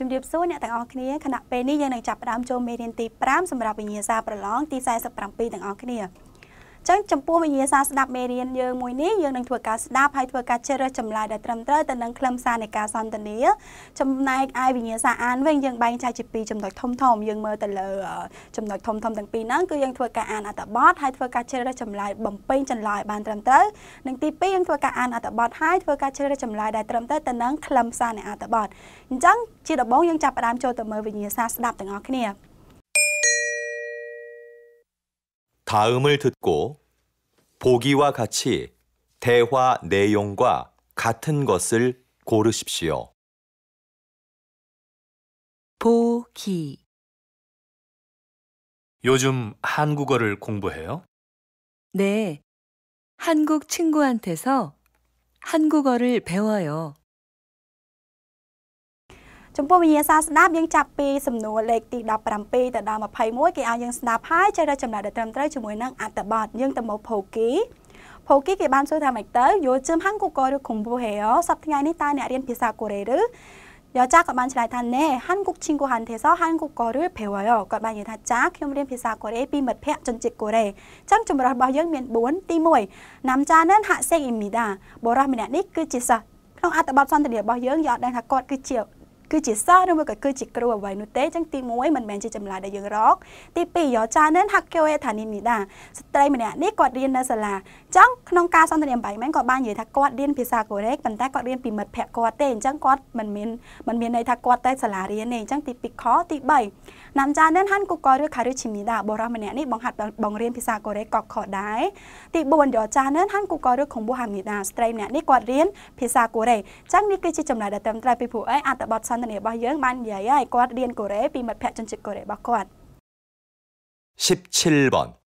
ជំរាបសួរអ្នកទាំងអស់គ្នាខណៈពេលនេះយើងនឹងចាប់ផ្ដើមចូលមេរៀនទី5សម្រាប់វិញ្ញាសាប្រឡងទី47ទាំងអស់គ្នាចឹងចំពោះវិញ្ញាសាស្ដាប់មេរៀនយើងមួយនេះយើងនឹងធ្វើការស្ដាប់ហើយធ្វើការជ្រើសចម្លើយដែលត្រឹមត្រូវទៅនឹងខ្លឹមសារនៃការសន្ទនាចំណែកឯវិញ្ញាសាអានវិញយើងបែងចែកជាពីរចំណុចធំធំយើងមើលទៅលើចំណុចធំធំទាំងពីរហ្នឹងគឺយើងធ្វើការអានអត្ថបទហើយធ្វើការជ្រើសចម្លើយបំពេញចន្លោយបានត្រឹមត្រូវនិងទី2យើងធ្វើការអានអត្ថបទហើយធ្វើការជ្រើសចម្លើយដែលត្រឹមត្រូវទៅនឹងខ្លឹមសារនៃអត្ថបទអញ្ចឹងជាដំបូងយើងចាប់ផ្ដើមចូលទៅមើលវិញ្ញាសាស្ដាប់ទាំងអស់គ្នា다음을듣고 보기와 같이 대화 내용과 같은 것을 고르십시오. 보기 요즘 한국어를 공부해요? 네. 한국 친구한테서 한국어를 배워요. ចំពោះវិញ្ញាសាស្ដាប់យើងចាប់ពីសំណួរលេខទី17ទៅដល់21គេឲ្យយើងស្ដាប់ហើយចេះរកចំណុចដែលត្រឹមត្រូវជាមួយនឹងអត្ថបទយើងទៅមកភូគីភូគីគេបានសួរថាម៉េចទៅយល់ជឿមហាំងគូកោឬគុំពូហេអូសប្តាហ៍នេះតើអ្នករៀនភាសាកូរ៉េឬយោចាក៏បានឆ្លើយថាណែហាន់គុកឈីងគូហាន់ទេសោហាន់គុកកូរ៉េភេវយោគាត់បាននិយាយថាចាខ្ញុំរៀនភាសាកូរ៉េពីមិត្តភ័ក្តិជនជាតិកូរ៉េអញ្ចឹងចម្រើសរបស់យើង មាន4ទី1ណាំចានឹងហាក់សេកអ៊ីមីដាបរិះម្នាក់នេះគឺជាសិស្សក្នុងអត្ថបទសន្ទនារបស់យើងយកដឹងថាគាត់គឺជាគឺជាសិស្សឬមួយក៏គឺជាគ្រូអ្វីនោះទេចឹងទី1មិនមែនជាចម្លើយដែលយើងរកទី2យោចានឹងហាក់គេថានីនីដាស្ត្រីម្នាក់នេះគាត់រៀននៅសាលាចឹងក្នុងការសន្ទនាបាយមែនគាត់បាននិយាយថាគាត់រៀនភាសាកូរ៉េប៉ុន្តែគាត់រៀនពីមិត្តភ័ក្តិគាត់ទេអញ្ចឹងគាត់មិនមានមិនមានន័យថាគាត់តែសាលារៀនទេអញ្ចឹងទី2ខទី3 남자는 한국어를 가르칩니다. 모라마네니 멍핫 멍린 피사 거래 꺾어다이. 디본 여자는 한국어를 공부합니다. 스트레이네니 꽈린 피사 거래. 짱니 그치 점라 담 트라이 피부에 아따밭 산네 바영 만야야 꽈린 거래 비맛 패전직 거래 바꿔 17번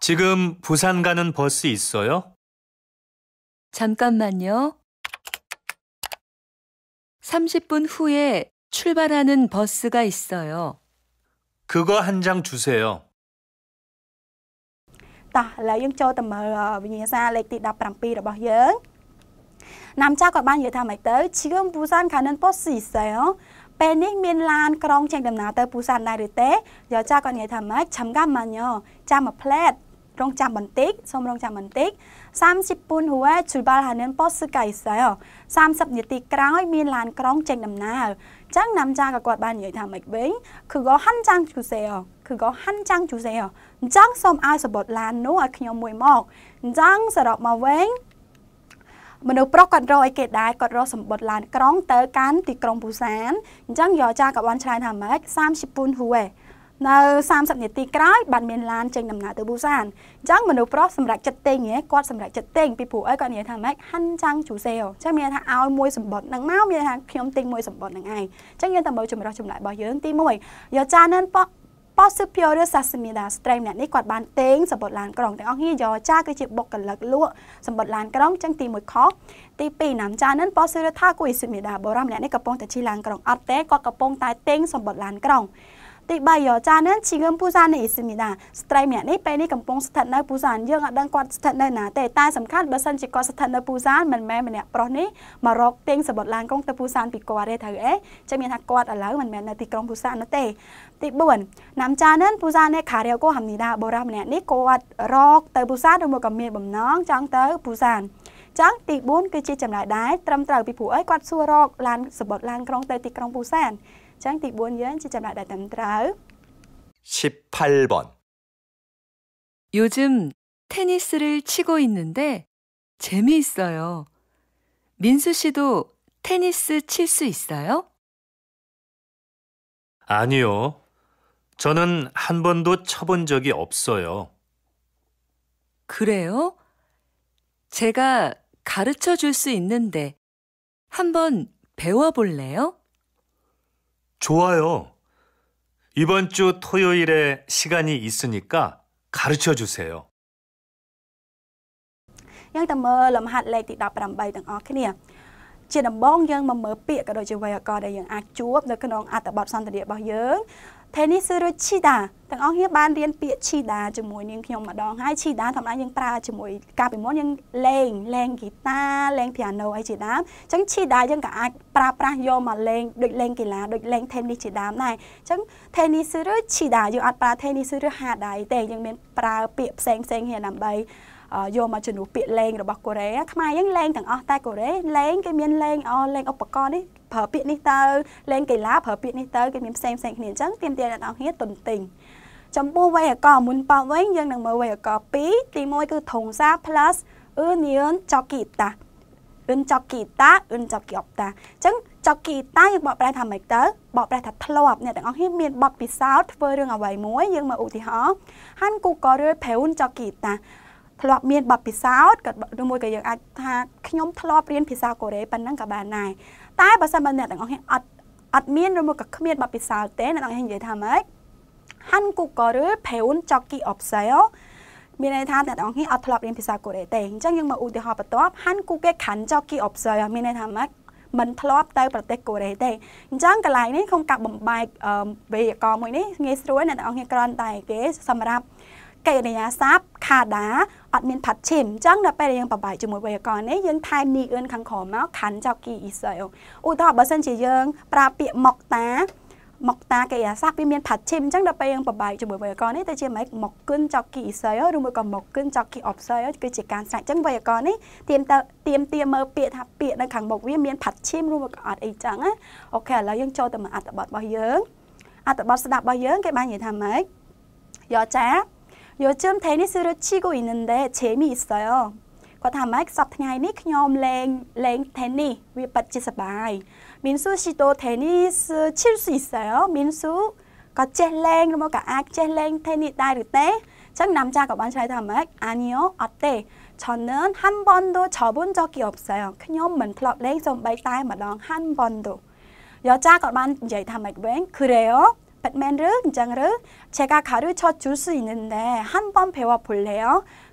지금 부산 가는 버스 있어요? 잠깐만요. 30분 후에 출발하는버스가있어 요. 그거한장주세 요. តោះឥឡូវយើងចូលទៅមើលវិញ្ញាសាលេខទី17របស់យើងណាំចាស់ក៏បាននិយាយថាម៉េចទៅឈឿមពូសានខានិនប៉ុស៊ីសែលពេលនេះមានឡានក្រុងចេញដំណើរទៅពូសានដែរឬទេយោចាស់ក៏និយាយថាម៉េចឆឹមកាម៉ាញ៉ូចាំមួយផ្លែតរងចាំបន្តិចសូមរងចាំបន្តិច30ពូនហួរជួយបាល់ហានិនប៉ុសកៃសែ30នាទីក្រោយមានឡានក្រុងចេញដំណើរចឹងណាំចាក៏គាត់បាននិយាយថាម៉េចវិញគឺក៏ហាន់ចាំងជូសេអគឺក៏ហាន់ចាំងជូសេអអញ្ចឹងសូមឲ្យសបុតឡាននោះឲ្យខ្ញុំមួយមកអញ្ចឹងសរុបមកវិញមនុស្សប្រុសគាត់រកឲ្យគេដែរគាត់រកសម្បត្តិឡានក្រុងទៅកាន់ទីក្រុងពូសានអញ្ចឹងយោចាក៏បានឆ្លើយថាម៉េច30ពូនហួរនៅ30នាទីក្រោយបានមានឡានចេញដំណើរទៅប៊ូសានអញ្ចឹងមនុស្សប្រុសសម្រាប់ចិត្តទិញហ៎គាត់សម្រាប់ចិត្តទិញពីព្រោះអីគាត់និយាយថាម៉េចហាន់ចាំងជូសេលអញ្ចឹងមានថាឲ្យមួយសម្បត្តិនឹងមកមានថាខ្ញុំទិញមួយសម្បត្តិនឹងឯងអញ្ចឹងយើងតែមើលចម្រោះចម្លែករបស់យើងទី1យកចាននឹងប៉ោ Possipioris sasmida stream អ្នកនេះគាត់បានតេងសម្បត្តិឡានក្រុងទាំងអស់គ្នាយកចាគឺជាបុគ្គលិកលក់សម្បត្តិឡានក្រុងចឹងទី1ខុសទី2ណាំចានឹង Possipioris thacuisimida បរមអ្នកនេះកំពុងតែជិះឡានក្រុងអត់ទេគាត់កំពុងតែតេងសម្បត្តិឡានក្រុងទី3យោចានឹងជីងឹមពូសានេះស្មីដាស្ត្រីម្នាក់នេះពេលនេះកំពុងស្ថិតនៅពូសានយើងអត់ដឹងគាត់ស្ថិតនៅណាទេតែសំខាន់បើសិនជាគាត់ស្ថិតនៅពូសានមិនមែនម្នាក់ប្រុសនេះមករកទិញសបុតឡានកងទៅពូសានពីគាត់ទេត្រូវអេចឹងមានថាគាត់ឥឡូវមិនមែននៅទីក្រុងពូសាននោះទេទី4នាំចានឹងពូសានេះខារាវកោហាំនីដាបូរ៉ាម្នាក់នេះគាត់រកទៅពូសានឬមកក៏មានបំណងចង់ទៅពូសានចឹងទី4គឺជាចំណាយដែរត្រឹមត្រូវពីព្រោះអីគាត់សួររកឡានសបុតឡានក្រុងទៅទីក្រុងពូសាន ចឹងទី4យើងជ 18번 요즘 테니스를 치고 있는데 재미있어요. 민수 씨도 테니스 칠 수 있어요? 아니요. 저는 한 번도 쳐본 적이 없어요. 그래요? 제가 가르쳐 줄 수 있는데 한번 배워볼래요? 좋아요. 이번 주 토요일에 시간이 있으니까 가르쳐 주세요. យើងតែមើលលំហាត់លេខទី18ទាំងអស់គ្នាជាដំបងយើងមកមើលពាក្យក៏ដូចជាវេយ្យាករណ៍ដែលយើងអាចជួបនៅក្នុងអត្ថបទសន្ទនារបស់យើង ភេនេះគឺរួចឈីដាទាំងអស់គ្នាបានរៀនពាក្យឈីដាជាមួយនាងខ្ញុំម្ដងហើយឈីដាធម្មតាយើងប្រើជាមួយកាលពីមុនយើងលេងលេងហ្គីតាលេងព្យ៉ាណូអីជាដើមអញ្ចឹងឈីដាយើងក៏អាចប្រើប្រាស់យកមកលេងដូចលេងកីឡាដូចលេងថេននីសជាដើមដែរអញ្ចឹងថេននីសឬឈីដាយើងអាចប្រើថេននីសឬហាដៃទេយើងមានប្រើពាក្យផ្សេងផ្សេងគ្នាដើម្បីយកមកជំនួសពាក្យលេងរបស់កូរ៉េខ្មែរយើងលេងទាំងអស់តែកូរ៉េលេងគេមានលេងអូលេងឧបករណ៍នេះប្រើពាក្យនេះទៅលេងកីឡាប្រើពាក្យនេះទៅគេមានផ្សេងផ្សេងគ្នាអញ្ចឹងទាមទារអ្នកនរគ្នាទន្ទិញចំពោះវេយកមុនប៉ោវិញយើងនឹងមើលវេយក2ទី1គឺធងសា plus អឺនៀនចកីតាអ៊ុនចកីតាអ៊ុនចកីអបតាអញ្ចឹងចកីតាយើងបកប្រែថាម៉េចទៅបកប្រែថាធ្លាប់អ្នកទាំងអស់គ្នាមានបទពិសោធន៍ធ្វើរឿងអ្វីមួយយើងមើលឧទាហរណ៍ហានគូក៏រឿភេវនចកីតា ធ្លាប់មានបទពិសោធន៍ក៏ឬមួយក៏យើងអាចថាខ្ញុំធ្លាប់រៀនភាសាកូរ៉េប៉ុណ្ណឹងក៏បានដែរតែបើសិនបើអ្នកទាំងអស់គ្នាអត់អត់មានឬមកក៏គ្មានបទពិសោធន៍ទេអ្នកទាំងអស់គ្នានិយាយថាម៉េច Han Google ព្រូនចកគីអបសេលមានន័យថាអ្នកទាំងអស់គ្នាអត់ធ្លាប់រៀនភាសាកូរ៉េទេអញ្ចឹងយើងមកឧទាហរណ៍បន្ទាប់ Han Google ខាន់ចកគីអបសេលមានន័យថាម៉េចមិនធ្លាប់ទៅប្រទេសកូរ៉េទេអញ្ចឹងកន្លែងនេះក្នុងការបំបែកវេយ្យាករណ៍មួយនេះងាយស្រួលអ្នកទាំងអស់គ្នាគ្រាន់តែគេ សម្រាប់កិរិយាសព្ទខាដាអត់មានផាត់ឈិនអញ្ចឹងដល់ពេលដែលយើងប្របាយជាមួយវេយ្យាករណ៍នេះយើង ថែមនីអឿនខាងក្រោមមកខាន់ចោគីអ៊ីសែលឧទាហរណ៍បើសិនជាយើងប្រើពាក្យមកតាមកតាកិរិយាសព្ទវាមានផាត់ឈិមអញ្ចឹងដល់ពេលយើងប្របាយជាមួយវេយ្យាករណ៍នេះទៅជាម៉េចមកគិនចោគីអ៊ីសែលឬមួយក៏មកគិនចោគីអបសែលគឺជាការស្រាច់អញ្ចឹងវេយ្យាករណ៍នេះទៀមទៅទៀមទាមើលពាក្យថាពាក្យនៅខាងមុខវាមានផាត់ឈិមឬមួយក៏អត់អីចឹងណាអូខេឥឡូវយើងចូលទៅមើលអត្ថបទរបស់យើងអត្ថបទស្ដាប់របស់យើងគេបាននិយាយថាម៉េចយកចា요즘테니스를치고있는데재미있어 요. គាត់ថាម៉េចសប្ថ្ងៃនេះខ្ញុំលេងលេង tennis វាប៉ັດជាសបាយមានស៊ូស៊ីតូ tennis ឈិលស៊ីសែលមានស៊ូក៏ចេះលេងឬមកក៏អាចចេះលេង tennis ដែរឬទេអញ្ចឹងណាំចាក៏បានឆ្លើយថាម៉េចអានីយោអត់ទេឆននហាន់បនដូឆបុនចកៀបសែលខ្ញុំមិនធ្លាប់លេងសូម្បីតែម្ដងហាន់បនដូយោចាក៏បាននិយាយថាម៉េចវិញ creo ពិតមែនឬអញ្ចឹងឬ check out ឬ short juice នេះដែរហាន់បំប្រវពលហើយ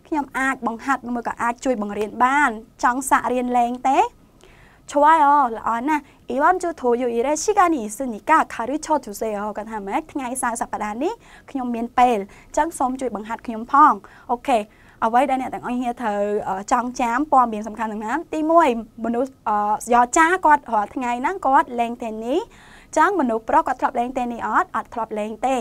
ខ្ញុំអាចបង្ហាត់មួយក៏អាចជួយបង្រៀនបានចង់សាក់រៀនលេងទេ좋아요ល្អណាស់이번주토요일에시간이있으니까가르쳐주세요គាត់ថាម៉េចថ្ងៃសៅរ៍សប្តាហ៍នេះខ្ញុំមានពេលអញ្ចឹងសូមជួយបង្ហាត់ខ្ញុំផងអូខេអ្វីដែលអ្នកទាំងអស់គ្នាត្រូវចង់ចាំព័ត៌មានសំខាន់ទាំងនោះទី1មនុស្សយោចាគាត់រាល់ថ្ងៃហ្នឹងគាត់លេងតេននីសចឹងមនុស្សប្រុសគាត់ធ្លាប់លេងទេនេះអត់អត់ធ្លាប់លេងទេ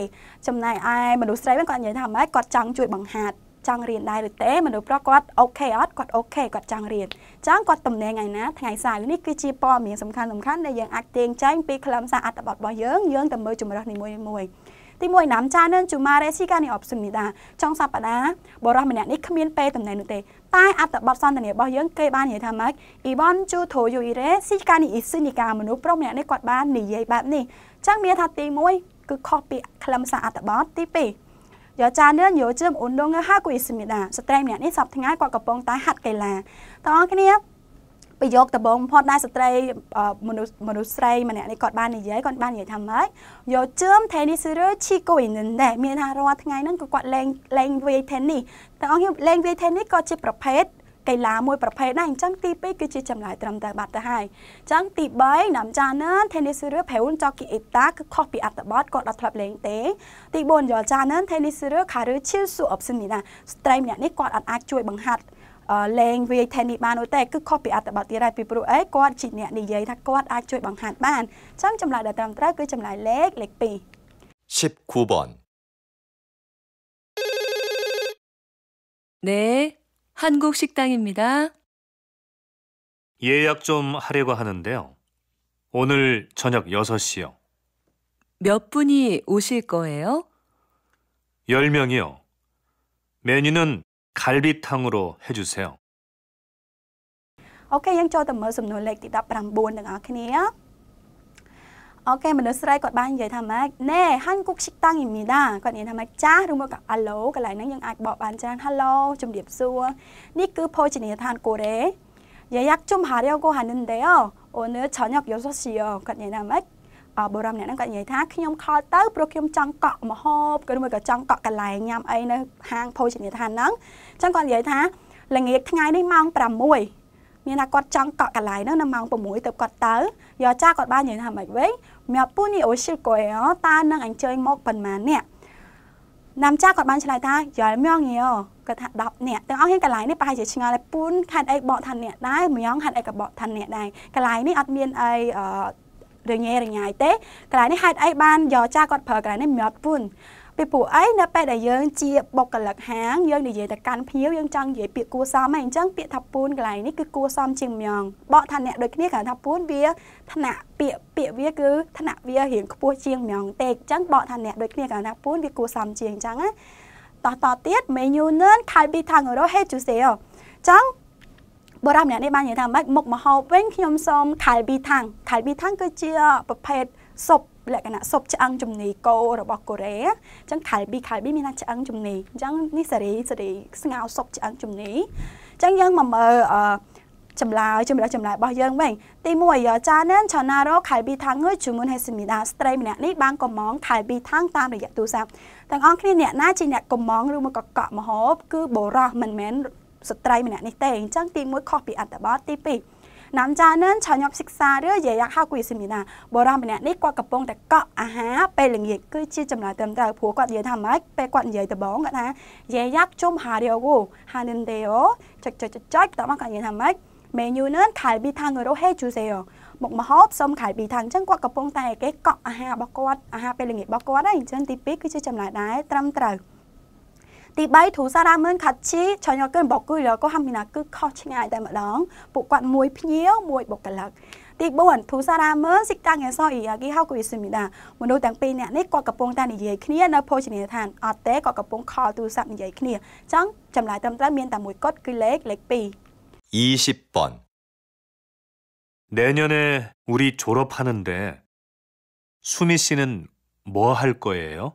ចំណែកឯមនុស្សស្រីវិញគាត់និយាយថាម៉េចគាត់ចង់ជួយបង្ហាត់ចង់រៀនដែរឬទេ មនុស្សប្រុសគាត់អូខេអត់គាត់អូខេគាត់ចង់រៀនចឹងគាត់តំណែងឯណាថ្ងៃសៅរ៍នេះគឺជាព័ត៌មានសំខាន់សំខាន់ដែលយើងអាចទាញចែងពីខ្លឹមសារអត្ថបទរបស់យើងយើងទៅមើលជំរើសនីមួយៗទី1ណាំចានឹងជូម៉ារេស៊ីកានីអបសុនីដាចុងសប្តាហ៍បរិះម្នាក់នេះគ្មានពេលតំណែងនោះទេតែអត្តបទសន្ទនារបស់យើងគេបាននិយាយថាម៉េចអ៊ីបនជូធូយូអ៊ីរេស៊ីកានីអ៊ីស៊ីនីកាមនុស្សប្រុសម្នាក់នេះគាត់បាននិយាយបែបនេះអញ្ចឹងមានថាទី1គឺខុសពីខ្លឹមសារអត្តបទទី2យោចានឿនយោជឹមអូនដងហៅគូអ៊ីស្មីដាស្ត្រីម្នាក់នេះសប្តាហ៍ថ្ងៃគាត់កំពុងតែហាត់កីឡាតើអរគ្នាប្រយោគដំបងបំផុតដែលស្ត្រីមនុស្សមនុស្សស្រីម្នាក់នេះគាត់បាននិយាយគាត់បាននិយាយថាម៉េចយកជើម tennis ឬ chico in ដែរមានថារាល់ថ្ងៃហ្នឹងគឺគាត់លេងលេងវាយ tennis ទាំងអស់គ្នាលេងវាយ tennis ក៏ជាប្រភេទកីឡាមួយប្រភេទដែរអញ្ចឹងទី2គឺជាចម្លើយត្រឹមត្រូវបាត់ទៅហើយអញ្ចឹងទី3នាំចានន tennis ឬ peun jockey eta គឺខុសពីអត្តបទគាត់អត់ធ្លាប់លេងទេ ទី4យល់ចានន tennis ឬ karu chiu su option នេះណាស្ត្រីម្នាក់នេះគាត់អត់អាចជួយបង្ហាត់លែងវាយ tennis បាននោះទេគឺខុសពីអត្ថបទទៀតហើយពីព្រោះអីគាត់ជាអ្នកនិយាយថាគាត់អាចជួយបង្ហាញបានអញ្ចឹងចម្លើយដែលត្រឹមត្រូវគឺចម្លើយលេខលេខ2 19번 네, 한국 식당입니다. 예약 좀 하려고 하는데요. 오늘 저녁 6시요. 몇 분이 오실 거예요? 10명이요. 메뉴는 갈비탕으로해주세 요. 오케 이, 양ចូលទៅមើលសំណួរលេខទី19ទាំងអស់គ្នាអូខេមនុស្សស្រីគាត់បាននិយាយថាម៉េចណែហាន់គុកឈិកតាំងយីមីដាគាត់និយាយថាម៉េចចាស់ឬមកក៏អាឡូកន្លែងហ្នឹងយើងអាចបកបានច្រើនហាឡូជំរាបសួរនេះគឺភោជនីយដ្ឋានកូរ៉េយាយ៉ាក់ជុំហារីយកូហានិនដេអូអូនឺឆាញ់យកយកសសៀគាត់និយាយថាម៉េចអបរមអ្នកហ្នឹងគាត់និយាយថាខ្ញុំខលទៅព្រោះខ្ញុំចង់កក់មហូបក៏ឬមកក៏ចង់កក់កន្លែងញ៉ាំអីនៅហាងភោជនីយដ្ឋានហ្នឹងចឹងគាត់និយាយថាល្ងាចថ្ងៃនេះម៉ោង6មានថាគាត់ចង់កក់កន្លែងហ្នឹងនៅម៉ោង6ទៅគាត់ទៅយកចាគាត់បាននិយាយថាម៉េចវិញមាពូនីអូស៊ីកុយតើនឹងអញ្ជើញមកប៉ុន្មានអ្នកណាំចាគាត់បានឆ្លើយថាយល់មងយោគាត់ថា10នាក់ទាំងអស់ហ៊ានកន្លែងនេះប្រហែលជាឆ្ងល់ហើយពូនខាត់អីបកថាអ្នកដែរមងខាត់អីក៏បកថាអ្នកដែរកន្លែងនេះអត់មានអីរញ៉េរញ៉ៃទេកន្លែងនេះហេតុអីបានយកចាគាត់ប្រើកន្លែងនេះមាត់ពូនពីព្រោះអីនៅពេលដែលយើងជាបុគ្គលិកហាងយើងនិយាយទៅកាន់ភ្ញៀវយើងចង់និយាយពាក្យគួសមហ្នឹងអញ្ចឹងពាក្យថាពូនកន្លែងនេះគឺគួសមជាងម្យងបកថាអ្នក ដូចគ្នាគាត់ថាពូនវាឋានៈពាក្យពាក្យវាគឺឋានៈវារៀងខ្ពស់ជាងម្យងតែអញ្ចឹងបកថាអ្នកដូចគ្នាគាត់ថាពូនវាគួសមជាងអញ្ចឹងណាតោះតទៀត menu នឹង kalbi tangoro hejuseyo អញ្ចឹងបុរសម្នាក់នេះបាននិយាយថាម៉េចមុខមហូបវិញខ្ញុំសូម kalbi tang kalbi tang គឺជាប្រភេទស៊ុបលក្ខណៈសុបឆ្អឹងជំនីកោរបស់កូរ៉េអញ្ចឹង kalbi kalbi មានថាឆ្អឹងជំនីអញ្ចឹងនេះសេរីសេរី ស្ងោសុបឆ្អឹងជំនីអញ្ចឹងយើងមកមើលអឺចម្លើយចម្លើយចម្លើយរបស់យើងវិញទី1យោចានឆាណារ៉ូខៃប៊ីថាំងហឺជំនួនហេសមីដាស្ត្រីម្នាក់នេះបានកំងខៃប៊ីថាំងតាមរយៈទូរស័ព្ទទាំងអស់គ្នាអ្នកណាជាអ្នកកំងឬមកកក់មហូបគឺបរោះមិនមែនស្ត្រីម្នាក់នេះទេអញ្ចឹងទី1ខុសពីអត្តបទទី2남자는저녁식사를예약하고있습니 다. 뭐라하면នេះគាត់កំពុងតែកក់អាហារពេលល្ងាចគឺជាចម្លើយត្រឹមត្រូវព្រោះគាត់និយាយថាម៉េចពេលគាត់និយាយដំបងគាត់ថា예약좀하려고하는데요ចុចចុចចុចតោះមកគាត់និយាយថាម៉េច menu នឹងខៃប៊ីថាងរោហេជូសេយោមុខម្ហូបសុំខៃពីថាអញ្ចឹងគាត់កំពុងតែគេកក់អាហាររបស់គាត់អាហារពេលល្ងាចរបស់គាត់ហើយអញ្ចឹងទី2គឺជាចម្លើយដែរត្រឹមត្រូវ។ Thì b 사람은 같이 저녁을 먹으려고 합니다. 그 커칭아이 되면 복 muối nhiều muối b 사람은 식당에서 이야기하고 있습니다. 문도 땅비냐 네 꽉가뽕 단 이제 그니에 나 포지니 탄 어때 꽉가뽕 커 두삽 이제 그니에 정 점라이 땀땀 면다 무이 꽃 글렉 렉비 20번 내년에 우리 졸업하는데 수미 씨는 뭐 할 거예요?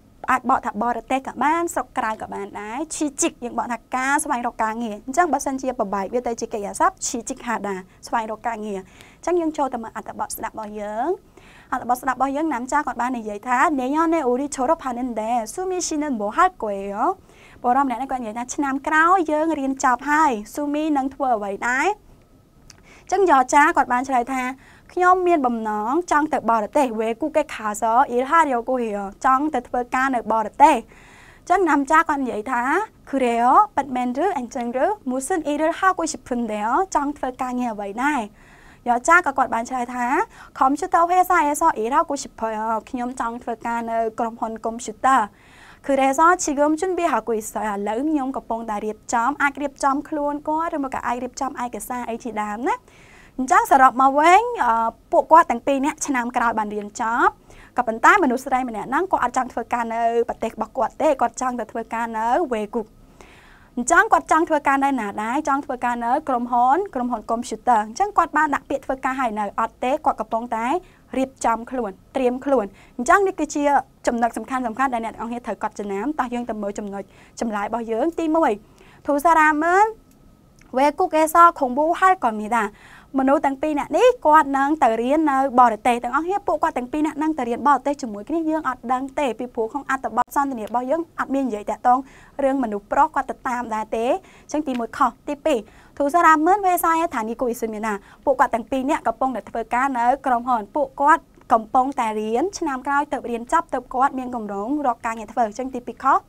អាចបកថាបរទេសក៏បានស្រុកក្រៅក៏បានដែរឈីជីកយើងបកថាការស្វែងរកការងារអញ្ចឹងបើសិនជាប្របែកវាទៅជាកិច្ចអាស័ព្ទឈីជីកហាដាស្វែងរកការងារអញ្ចឹងយើងចូលទៅមើលអត្ថបទស្ដាប់របស់យើងអត្ថបទស្ដាប់របស់យើង nám ចាគាត់បាននិយាយថានេយ៉នេអូរីឆូរ៉ូផានិនដេស៊ូមីស៊ីនិនបូហាល់កេយោបរមអ្នកនេះគាត់និយាយថាឆ្នាំក្រោយយើងរៀនចប់ហើយស៊ូមីនឹងធ្វើអ្វីដែរអញ្ចឹងយ៉ចាគាត់បានឆ្លើយថាខ្ញុំមានបំណងចង់ទៅបរទេស វេគូកេខាសអ៊ីហារីអូគូហៀចង់ទៅធ្វើការនៅបរទេសចឹងណាំចាគាត់និយាយថាគឺរេអូប៉ាត់មែនឬអញ្ចឹងឬមូសិនអ៊ីរហាគូឈិភុនដែរចង់ធ្វើការងារអ្វីដែរយោចាក៏គាត់បានឆ្លើយថាកុំព្យូទ័រហេសាអេសអ៊ីរហាគូឈិភុនខ្ញុំចង់ធ្វើការនៅក្រុមហ៊ុនកុំព្យូទ័រគឺរេសជីគមជុនប៊ីហាគូសឥឡូវខ្ញុំកំពុងតែរៀបចំ អាចរៀបចំខ្លួនគាត់ឬមកក៏អាចរៀបចំឯកសារអីជាដើមណាអញ្ចឹងសរុបមកវិញពួកគាត់ទាំងពីរនាក់ឆ្នាំក្រោយបានរៀនចប់ក៏ប៉ុន្តែមនុស្សស្រីម្នាក់ហ្នឹងគាត់អត់ចង់ធ្វើការនៅប្រទេសរបស់គាត់ទេគាត់ចង់ទៅធ្វើការនៅវេគុកអញ្ចឹងគាត់ចង់ធ្វើការនៅណាដែរចង់ធ្វើការនៅក្រុមហ៊ុនក្រុមហ៊ុនកុំព្យូទ័រអញ្ចឹងគាត់បានដាក់ពាក្យធ្វើការឲ្យនៅអត់ទេគាត់កំពុងតែរៀបចំខ្លួនត្រៀមខ្លួនអញ្ចឹងនេះគឺជាចំណុចសំខាន់សំខាន់ដែលអ្នកទាំងអស់គ្នាត្រូវកត់ចំណាំតោះយើងទៅមើលចំណុចចម្លើយរបស់យើងទី1ធូសារ៉ាមើលវេគុកអេសខុងវូហើយកុំមីដាមនុស្សទាំងពីរនាក់នេះគាត់នឹងទៅរៀននៅបរទេសទាំងអស់គ្នាពួកគាត់ទាំងពីរនាក់នឹងទៅរៀនបរទេសជាមួយគ្នាយើងអត់ដឹងទេពីព្រោះក្នុងអត្ថបទសន្ទនារបស់យើងអត់មាននិយាយតាក់ទងរឿងមនុស្សប្រុសគាត់ទៅតាមដែរទេអញ្ចឹងទី1ខុសទី2ទូសារ៉ាមឿនវេសាយឋានីគូអ៊ីស៊ូមីណាពួកគាត់ទាំងពីរនាក់កំពុងតែធ្វើការនៅក្រុមហ៊ុនពួកគាត់កំពុងតែរៀនឆ្នាំក្រោយទៅរៀនចប់ទៅគាត់មានកម្រងរកការងារធ្វើអញ្ចឹងទី2ខុស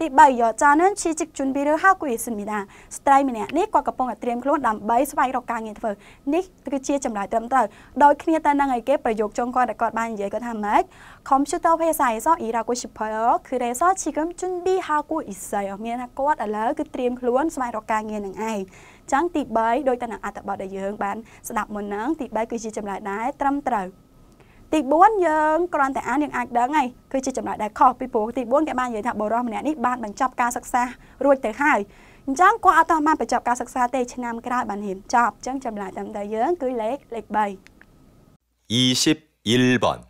ទី3យកចានឹងឈីជិកជុនប៊ីរឺហៅគូអ៊ីសិនមីដាស្ត្រីម្នាក់នេះគាត់កំពុងតែត្រៀមខ្លួនដើម្បីស្វែងរកការងារធ្វើនេះគឺជាចម្លើយត្រឹមត្រូវដោយគ្នាទៅនឹងអីគេប្រយោគចុងគាត់ដែលគាត់បាននិយាយគាត់ថាម៉េច computer ភាសាអ៊ីសអ៊ីរ៉ាគូឈីផាគឺរេសឈីកំជុនប៊ីហៅគូអ៊ីសៃមានថាគាត់ឥឡូវគឺត្រៀមខ្លួនស្វែងរកការងារនឹងឯងចឹងទី3ដោយតនឹងអត្តបទដែលយើងបានស្ដាប់មុនហ្នឹងទី3គឺជាចម្លើយដែរត្រឹមត្រូវ ទី4យើងគ្រាន់តែអានយើងអាចដឹងហើយគឺជាចំណុចដែលខុសពីព្រោះទី4គេបាននិយាយថាបុរសម្នាក់នេះបានបញ្ចប់ការសិក្សារួចទៅហើយអញ្ចឹងគាត់អត់ទាន់បានបញ្ចប់ការសិក្សាទេឆ្នាំក្រោយបានរៀនចប់អញ្ចឹងចម្លើយតាមដែលយើងគឺលេខលេខ3 21번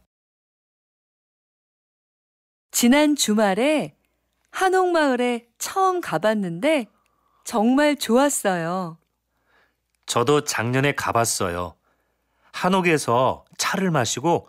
지난 주말에 한옥마을에 처음 가봤는데 정말 좋았어요. 저도 작년에 가봤어요. 한옥에서 차를 마시고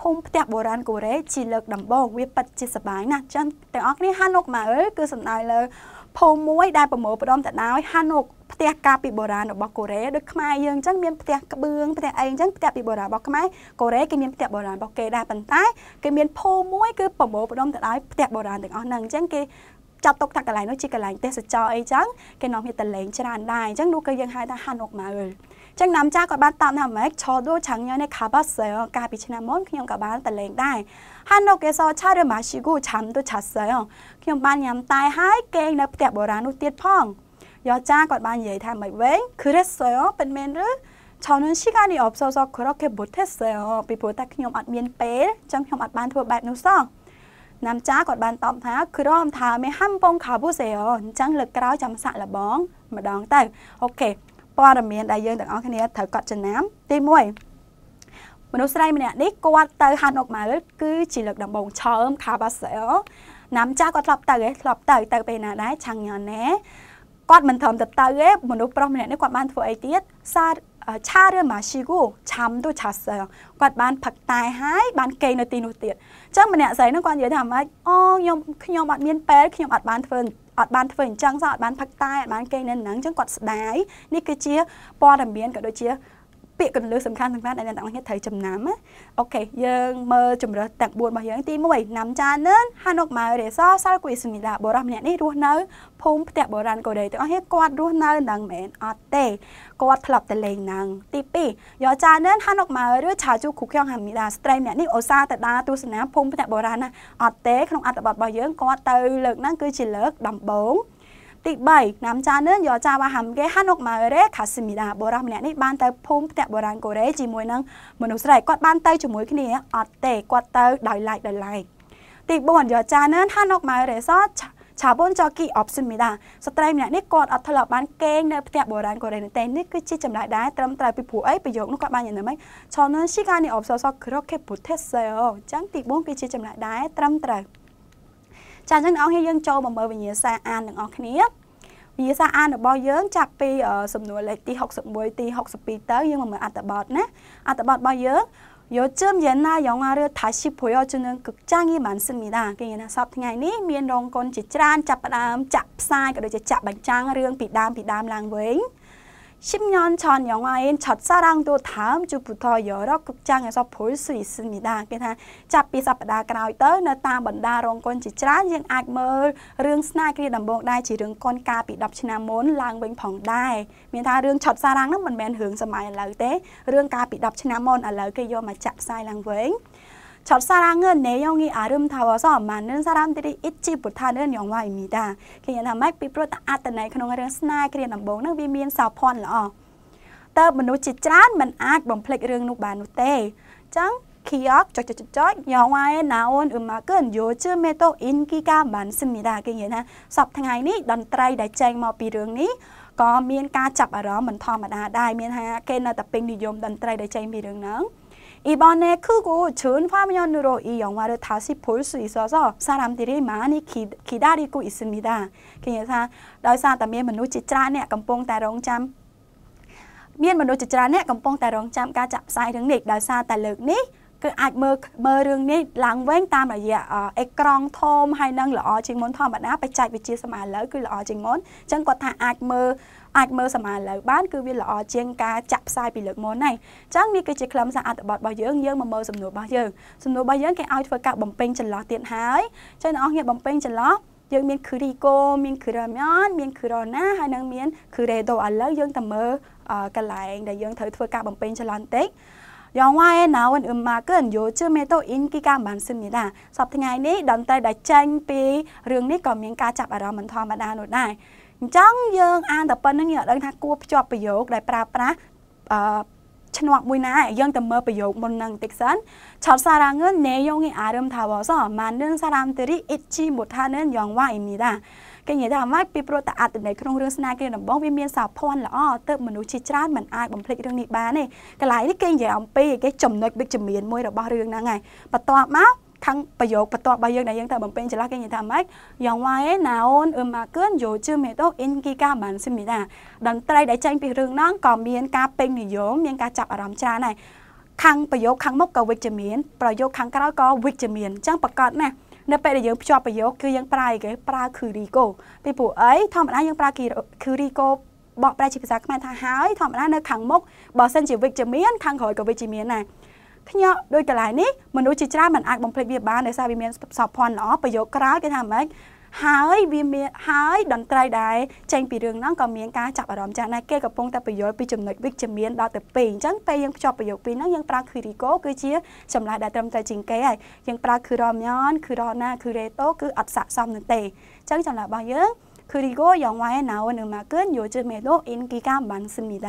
ភូមិផ្ទះបុរាណកូរ៉េជាលើកដំបូងវាពិតជាសប្បាយណាស់ចឹងទាំងអស់គ្នាហានុកម៉ាអើគឺសំដៅលើភូមិមួយដែលប្រមូលផ្ដុំទៅដោយហានុកផ្ទះកាលពីបុរាណរបស់កូរ៉េដូចខ្មែរយើងអញ្ចឹងមានផ្ទះក្បឿងផ្ទះអីអញ្ចឹងផ្ទះពីបុរាណរបស់ខ្មែរកូរ៉េគេមានផ្ទះបុរាណរបស់គេដែរប៉ុន្តែគេមានភូមិមួយគឺប្រមូលផ្ដុំទៅដោយផ្ទះបុរាណទាំងអស់ហ្នឹងអញ្ចឹងគេចាប់ទុកថាកន្លែងនោះជាកន្លែងទេសចរអីចឹងគេនាំគ្នាតលេងច្រើនដែរអញ្ចឹងនោះគឺយើងហៅថាហានុកម៉ាអើចឹងណាំចាក៏បានតោណាម៉េចឆោដូឆាំងញ៉ានេះខាបាសើកាលពីឆ្នាំមុនខ្ញុំក៏បានតលេងដែរហានកេសឆាឬម៉ាស៊ីគូឆាំដូឆាសើខ្ញុំបានញ៉ាំតែហើយគេងនៅផ្ទះបុរាណនោះទៀតផងយោចាគាត់បាននិយាយថាម៉េចវិញគឺរេសើពិតមែនឬ저는시간이없어서그렇게못했어 요. 비보다그냥면빼 일, 좀그냥만도발누 서. 남자것만떠나그럼다음에한번가보세 요. 짱르크라우잠사라봉마당 딸. 오케 이. ព័ត៌មានដែលយើងទាំងអស់គ្នាត្រូវកត់ចំណាំទី1មនុស្សស្រីម្នាក់នេះគាត់ទៅហាត់អុកម៉ៅគឺជាលើកដំបូងឆើមខាបាសែលណាំចាស់គាត់ធ្លាប់ទៅឯងធ្លាប់ទៅទៅពេលណាដែរឆាំងញ៉ានណែគាត់មិនធំទៅទៅឯងមនុស្សប្រុសម្នាក់នេះគាត់បានធ្វើអីទៀតសាឆាឬម៉ាស៊ីគូឆាំទៅឆាសែលគាត់បានផឹកតែហើយបានគេងនៅទីនោះទៀតអញ្ចឹងម្នាក់ស្រីនោះគាត់និយាយថាម៉េចអូខ្ញុំខ្ញុំអត់មានពេលខ្ញុំអត់បានធ្វើអត់បានធ្វើអញ្ចឹងសោះអត់បានផឹកតែអត់បានកេងនៅនឹងអញ្ចឹងគាត់ស្ដាយនេះគឺជាព័ត៌មានក៏ដូចជាពាក្យកន្លឹះសំខាន់សំខាន់ដែលអ្នកទាំងអស់គ្នាត្រូវចំណាំណាអូខេយើងមើលជំរើសទាំង4របស់យើងទី1ណាំចានឿនហានុកម៉ៅរេសអសាលគួយសមីដាបុរសម្នាក់នេះរស់នៅភូមិផ្ទះបុរាណកូរ៉េទាំងអស់គ្នាគាត់រស់នៅនឹងមែនអត់ទេគាត់ធ្លាប់តែលេងនឹងទី2យកចានឿនហានុកម៉ៅឬឆាជូគូខ្យងហាមីដាស្ត្រីម្នាក់នេះឧស្សាហ៍ទៅដើរទស្សនាភូមិផ្ទះបុរាណណាអត់ទេក្នុងអត្ថបទរបស់យើងគាត់ទៅលើកហ្នឹងគឺជាលើកដំបូងទី3ឆ្នាំចានឿនយោចាវ៉ាហាំគេហានុកម៉ារ៉េខាស៊ីមីដាបរោះម្នាក់នេះបានទៅភូមិផ្ទះបុរាណកូរ៉េជាមួយនឹងមនុស្សស្រីគាត់បានទៅជាមួយគ្នាអត់ទេគាត់ទៅដោយឡែកដោយឡែកទី4យោចានឿនហានុកម៉ារ៉េសោឆាប៊ុនចកីអបស៊ីមីដាស្ត្រីម្នាក់នេះគាត់អត់ធ្លាប់បានកេងនៅផ្ទះបុរាណកូរ៉េនោះទេនេះគឺជាចម្លើយដែរត្រឹមត្រូវពីព្រោះអីប្រយោគនោះគាត់បានយ៉ាងណាមិញឆនឿនស៊ីកានីអបសោសក្រកេពុទេសអញ្ចឹងទី4គឺជាចម្លើយដែរត្រឹមត្រូវចាអញ្ចឹងអ្នកនរគ្នាយើងចូលមកមើលវិញ្ញាសាអានទាំងអស់គ្នាវិញ្ញាសាអានរបស់យើងចាប់ពីសំណួរលេខទី61ទី62ទៅយើងមកមើលអត្ថបទណាអត្ថបទរបស់យើងយោជឹមយ៉ាងណាយ៉ាងណារឿងថាឈីប្រយោជនឹងកឹកចាងីបានសិនមីដាគេណាសពថ្ងៃនេះមានរងកុនជាច្រើនចាប់ផ្ដើមចាក់ផ្សាយក៏ដូចជាចាក់បញ្ចាំងរឿងពីដើមពីដើមឡើងវិញ10년전영화인첫사랑도다음주부터여러극장에서볼수있습니 다. 그냥잡비사바다그라우터너타번다롱콘지치란យើងអាចមើលរឿងស្នេហ៍គ្រាដំបូងដែរជារឿងកូនកាលពី10ឆ្នាំមុនឡើងវិញផងដែរមានថារឿងឆត់សារ៉ាំងហ្នឹងមិនមែនរឿងសម័យឥឡូវទេរឿងកាលពី10ឆ្នាំមុនឥឡូវគេយកមកចាក់ផ្សាយឡើងវិញ첫사랑은내용이아름다워서많은사람들이잊지못하는영화입니 다. 그냥막비프로다아트나이그런거는스나이그런남봉은위민사포한 러. 더មនុស្សជាច្រើនមិនអាចបំភ្លេចរឿងនោះបាននោះទេអញ្ចឹង기억쩍쩍쩍쩍영화에나온음악은요즘에도인기가많습니 다. 그러니까섭탕아이니넌트라이대쟁머비릉니ក៏មានការចាប់អារម្មណ៍មិនធម្មតាដែរមានថាគេនៅតែពេញនិយមតន្ត្រីដែលចេញពីរឿងហ្នឹង이번에크고좋은화면으로이영화를다시볼수있어서사람들이많이 기, 기다리고있습니 다. 그래서러시아다음에មនុស្សជាច្រើនអ្នកកំពុងតែរងចាំមានមនុស្សជាច្រើនអ្នកកំពុងតែរងចាំការចាក់ផ្សាយរឿងនេះដោយសារតែលើកនេះគឺអាចមើលមើលរឿងនេះឡើងវិញតាមរយៈអេក្រង់ធំហើយនឹងល្អជាងមុនធម្មតាបច្ចេកវិទ្យាសម័យឥឡូវគឺល្អជាងមុនអញ្ចឹងគាត់ថាអាចមើលអាចមើលសម័យឥឡូវបានគឺវាល្អជាង ការចាក់ផ្សាយពីលើកមុនណាអញ្ចឹងវាគឺជាខ្លឹមសារអត្ថបទរបស់យើងយើងមកមើលសំណួររបស់យើងសំណួររបស់យើងគេឲ្យធ្វើការបំពេញចន្លោះទៀតហើយអញ្ចឹងអ្នកនរគ្នាបំពេញចន្លោះយើង មាន Kuriko មាន Kuramyon មាន Kurona ហើយនឹងមាន Kuredo ឥឡូវយើងតែមើលកន្លែងដែលយើងត្រូវធ្វើការបំពេញចន្លោះបន្តិច영화에나온음악은요즘에도인기가많습니 다. 섭팅아이니던때다쟁피릉니거민까잡아라면더마다노다 이. អញ្ចឹងយើងអានតែប៉ុណ្្នឹងយើងអត់ដឹងថាគួរភ្ជាប់ប្រយោគដែលប្រើប្រាស់អឺឆ្នាប់មួយណាយើងទៅមើលប្រយោគមុននឹងតិចសិនឆតសារងឿនណេយងឯអារឹមថាវសមាននឹងសារំតេរីអ៊ីជីមុថានឹងយ៉ាងវ៉ៃមីដាគេនិយាយថាម៉េចពីព្រោះតែអត្តន័យក្នុងរឿងស្នេហ៍គ្រាដំបងវាមានសារភ័ណ្ឌល្អទើបមនុស្សជាច្រើនមិនអាចបំភ្លេចរឿងនេះបានទេកន្លែងនេះគេនិយាយអំពីគេចំណុចវិជ្ជមានមួយរបស់រឿងហ្នឹងហើយបន្ទាប់មកខាងប្រយោគបន្ទាប់របស់យើងដែលយើងត្រូវបំពេញចន្លោះគេនិយាយថាម៉េចយ៉ាងម៉េចណាអូនអឺម៉ាគឿនយោជឺមេតូអ៊ីនគីកាបានស៊ីមីតាតន្ត្រីដែលចេញពីរឿងហ្នឹងក៏មានការពេញនិយមមានការចាប់អារម្មណ៍ច្រើនដែរខាងប្រយោគខាងមុខក៏វិជ្ជមានប្រយោគខាងក្រោយក៏វិជ្ជមានអញ្ចឹងប្រកាសណាស់នៅពេលដែលយើងភ្ជាប់ប្រយោគគឺយើងប្រើគេប្រើ Kuriko ពីព្រោះអីធម្មតាយើងប្រើ Kuriko បកប្រែជាភាសាខ្មែរថាហើយធម្មតានៅខាងមុខបើសិនជាវិជ្ជមានខាងក្រោយក៏វិជ្ជមានដែរខ្ញុំដូចកន្លែងនេះមនុស្សជាច្រើនមិនអាចបំភ្លេចវាបានដោយសារវាមានសពភ័ណ្ឌល្អប្រយោគក្រោយគេថាម៉េចហើយវាមានហើយតន្ត្រីដែរចេញពីរឿងហ្នឹងក៏មានការចាប់អារម្មណ៍ចាស់ដែរគេកំពុងតែបញ្យល់ពីចំណុចវិជ្ជមានដល់ទៅពេកអញ្ចឹងពេលយើងភ្ជាប់ប្រយោគពីរហ្នឹងយើងប្រើ Quirico គឺជាចម្លើយដែលត្រឹមត្រូវជាងគេហើយយើងប្រើ Curamion Curona Cureto គឺអត់ស័ក្តិសមនោះទេអញ្ចឹងចម្លើយរបស់យើង그리고영화에나오는음악은요즘에도인기가많습니 다.